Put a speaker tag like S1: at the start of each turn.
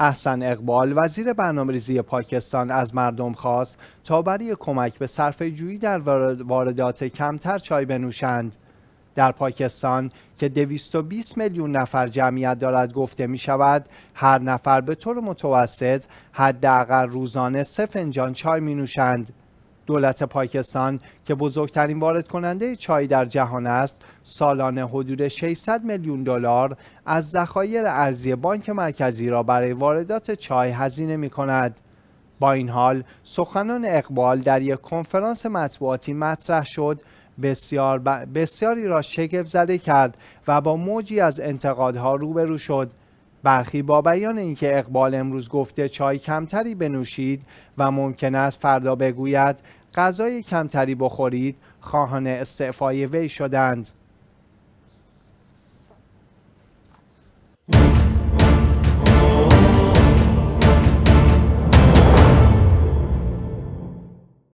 S1: احسن اقبال وزیر برنامه‌ریزی پاکستان از مردم خواست تا برای کمک به صرف جویی در واردات کمتر چای بنوشند در پاکستان که 220 میلیون نفر جمعیت دارد گفته می شود هر نفر به طور متوسط حداقل روزانه سه فنجان چای می نوشند دولت پاکستان که بزرگترین وارد کننده چای در جهان است سالانه حدود 600 میلیون دلار از ذخایر ارزی بانک مرکزی را برای واردات چای هزینه می کند. با این حال سخنان اقبال در یک کنفرانس مطبوعاتی مطرح شد بسیار بسیاری را شگفت زده کرد و با موجی از انتقادها روبرو شد برخی با بیان اینکه اقبال امروز گفته چای کمتری بنوشید و ممکن است فردا بگوید غذای کمتری بخورید خواهان استعفای وی شدند